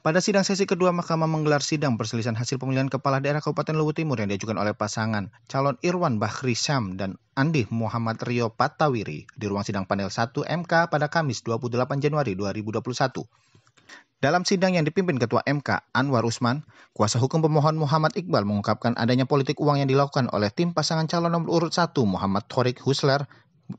Pada sidang sesi kedua, Mahkamah menggelar sidang perselisihan hasil pemilihan Kepala Daerah Kabupaten Luwu Timur yang diajukan oleh pasangan calon Irwan Bahri Syam dan Andi Muhammad Rio Patawiri di ruang sidang panel 1 MK pada Kamis 28 Januari 2021. Dalam sidang yang dipimpin Ketua MK Anwar Usman, kuasa hukum pemohon Muhammad Iqbal mengungkapkan adanya politik uang yang dilakukan oleh tim pasangan calon nomor urut 1 Muhammad Thorik Husler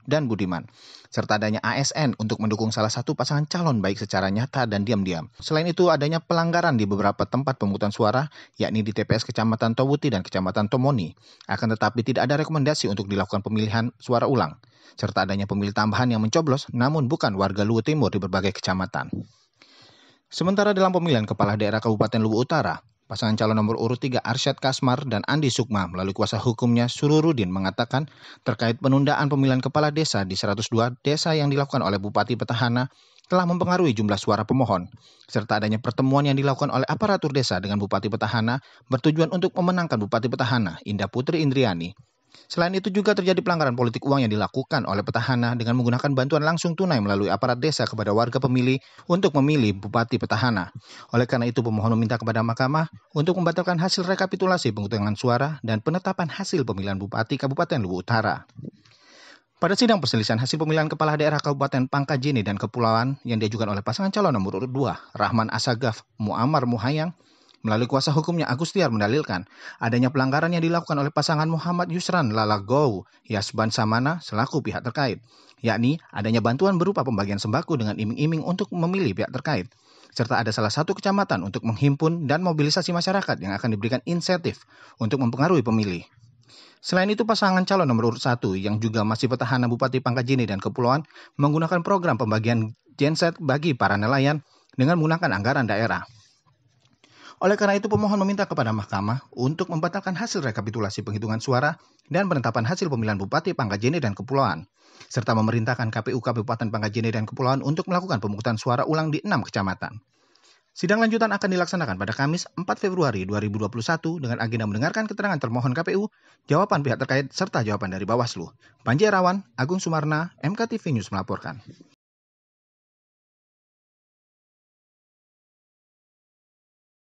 dan Budiman, serta adanya ASN untuk mendukung salah satu pasangan calon baik secara nyata dan diam-diam. Selain itu adanya pelanggaran di beberapa tempat pemungutan suara, yakni di TPS Kecamatan Towuti dan Kecamatan Tomoni. Akan tetapi tidak ada rekomendasi untuk dilakukan pemilihan suara ulang, serta adanya pemilih tambahan yang mencoblos namun bukan warga Luwu Timur di berbagai kecamatan. Sementara dalam pemilihan kepala daerah Kabupaten Luwu Utara, Pasangan calon nomor urut 3 Arsyad Kasmar dan Andi Sukma melalui kuasa hukumnya Sururudin mengatakan terkait penundaan pemilihan kepala desa di 102 desa yang dilakukan oleh Bupati Petahana telah mempengaruhi jumlah suara pemohon, serta adanya pertemuan yang dilakukan oleh aparatur desa dengan Bupati Petahana bertujuan untuk memenangkan Bupati Petahana Indah Putri Indriani. Selain itu juga terjadi pelanggaran politik uang yang dilakukan oleh petahana dengan menggunakan bantuan langsung tunai melalui aparat desa kepada warga pemilih untuk memilih bupati petahana. Oleh karena itu pemohon meminta kepada mahkamah untuk membatalkan hasil rekapitulasi penghitungan suara dan penetapan hasil pemilihan bupati Kabupaten Luwu Utara. Pada sidang perselisihan hasil pemilihan kepala daerah Kabupaten Pangkajene dan Kepulauan yang diajukan oleh pasangan calon nomor urut 2, Rahman Asagaf Muammar Muhayang, Melalui kuasa hukumnya, Agustiar mendalilkan adanya pelanggaran yang dilakukan oleh pasangan Muhammad Yusran Lalagou Yasban Samana selaku pihak terkait, yakni adanya bantuan berupa pembagian sembako dengan iming-iming untuk memilih pihak terkait, serta ada salah satu kecamatan untuk menghimpun dan mobilisasi masyarakat yang akan diberikan insentif untuk mempengaruhi pemilih. Selain itu, pasangan calon nomor urut satu yang juga masih petahana Bupati Pangkajene dan Kepulauan menggunakan program pembagian genset bagi para nelayan dengan menggunakan anggaran daerah. Oleh karena itu, pemohon meminta kepada mahkamah untuk membatalkan hasil rekapitulasi penghitungan suara dan penetapan hasil pemilihan Bupati Pangkajene dan Kepulauan, serta memerintahkan KPU Kabupaten Pangkajene dan Kepulauan untuk melakukan pemungutan suara ulang di enam kecamatan. Sidang lanjutan akan dilaksanakan pada Kamis 4 Februari 2021 dengan agenda mendengarkan keterangan termohon KPU, jawaban pihak terkait, serta jawaban dari Bawaslu. Panji Erawan, Agung Sumarna, MKTV News melaporkan.